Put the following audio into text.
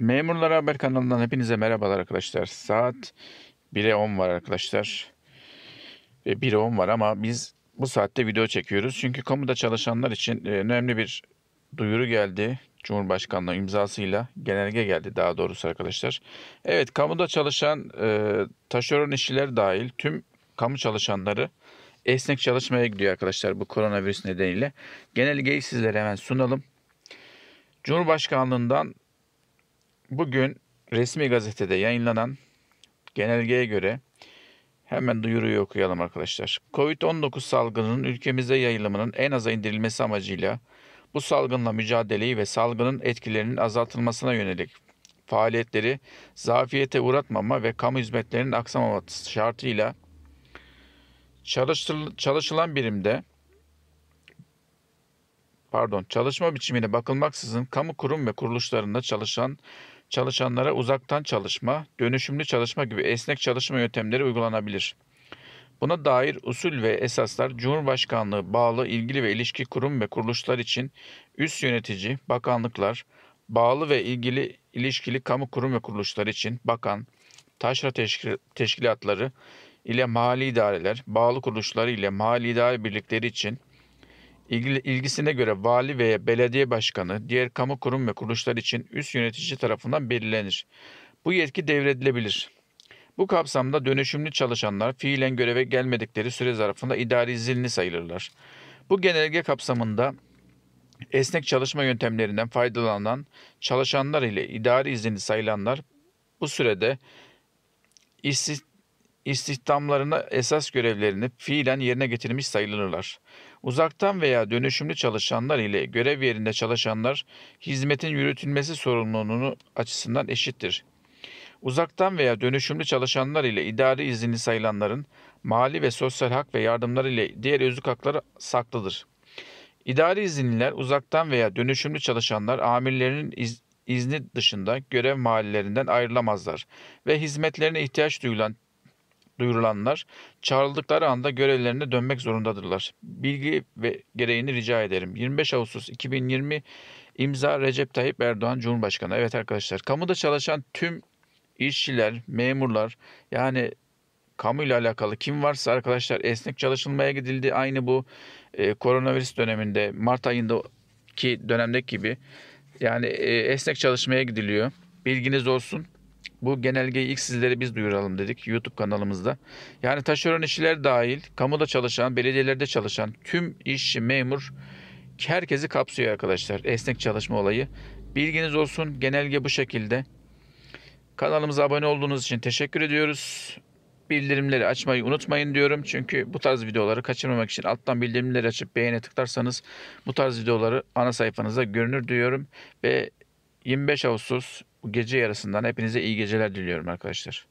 Memurlar Haber kanalından hepinize merhabalar arkadaşlar. Saat 1'e 10 var arkadaşlar. E 1'e 10 var ama biz bu saatte video çekiyoruz. Çünkü kamuda çalışanlar için e, önemli bir duyuru geldi. Cumhurbaşkanlığı imzasıyla genelge geldi daha doğrusu arkadaşlar. Evet kamuda çalışan e, taşeron işçiler dahil tüm kamu çalışanları esnek çalışmaya gidiyor arkadaşlar bu koronavirüs nedeniyle. Genelgeyi sizlere hemen sunalım. Cumhurbaşkanlığından Bugün resmi gazetede yayınlanan genelgeye göre hemen duyuruyu okuyalım arkadaşlar. Covid-19 salgınının ülkemize yayılımının en aza indirilmesi amacıyla bu salgınla mücadeleyi ve salgının etkilerinin azaltılmasına yönelik faaliyetleri zafiyete uğratmama ve kamu hizmetlerinin aksamaması şartıyla çalışılan birimde pardon çalışma biçimine bakılmaksızın kamu kurum ve kuruluşlarında çalışan çalışanlara uzaktan çalışma, dönüşümlü çalışma gibi esnek çalışma yöntemleri uygulanabilir. Buna dair usul ve esaslar Cumhurbaşkanlığı bağlı ilgili ve ilişki kurum ve kuruluşlar için üst yönetici, bakanlıklar, bağlı ve ilgili ilişkili kamu kurum ve kuruluşlar için bakan, taşra teşkilatları ile mali idareler, bağlı kuruluşları ile mali idare birlikleri için ilgisine göre vali veya belediye başkanı diğer kamu kurum ve kuruluşlar için üst yönetici tarafından belirlenir. Bu yetki devredilebilir. Bu kapsamda dönüşümlü çalışanlar fiilen göreve gelmedikleri süre zarfında idari izinli sayılırlar. Bu genelge kapsamında esnek çalışma yöntemlerinden faydalanan çalışanlar ile idari izinli sayılanlar bu sürede işsiz istihdamlarına esas görevlerini fiilen yerine getirmiş sayılırlar. Uzaktan veya dönüşümlü çalışanlar ile görev yerinde çalışanlar hizmetin yürütülmesi sorumluluğunu açısından eşittir. Uzaktan veya dönüşümlü çalışanlar ile idari izinli sayılanların mali ve sosyal hak ve yardımları ile diğer özlük hakları saklıdır. İdari izinliler uzaktan veya dönüşümlü çalışanlar amirlerinin iz, izni dışında görev mahallerinden ayrılamazlar ve hizmetlerine ihtiyaç duyulan duyurulanlar çağrıldıkları anda görevlerine dönmek zorundadırlar. Bilgi ve gereğini rica ederim. 25 Ağustos 2020 imza Recep Tayyip Erdoğan Cumhurbaşkanı. Evet arkadaşlar kamuda çalışan tüm işçiler, memurlar yani kamu ile alakalı kim varsa arkadaşlar esnek çalışılmaya gidildi. Aynı bu e, koronavirüs döneminde Mart ayındaki dönemdeki gibi yani e, esnek çalışmaya gidiliyor. Bilginiz olsun. Bu genelgeyi ilk sizlere biz duyuralım dedik YouTube kanalımızda. Yani taşeron işçiler dahil, kamuda çalışan, belediyelerde çalışan tüm işçi, memur herkesi kapsıyor arkadaşlar. Esnek çalışma olayı. Bilginiz olsun. Genelge bu şekilde. Kanalımıza abone olduğunuz için teşekkür ediyoruz. Bildirimleri açmayı unutmayın diyorum. Çünkü bu tarz videoları kaçırmamak için alttan bildirimleri açıp beğene tıklarsanız bu tarz videoları ana sayfanızda görünür diyorum. Ve 25 Ağustos gece yarısından hepinize iyi geceler diliyorum arkadaşlar.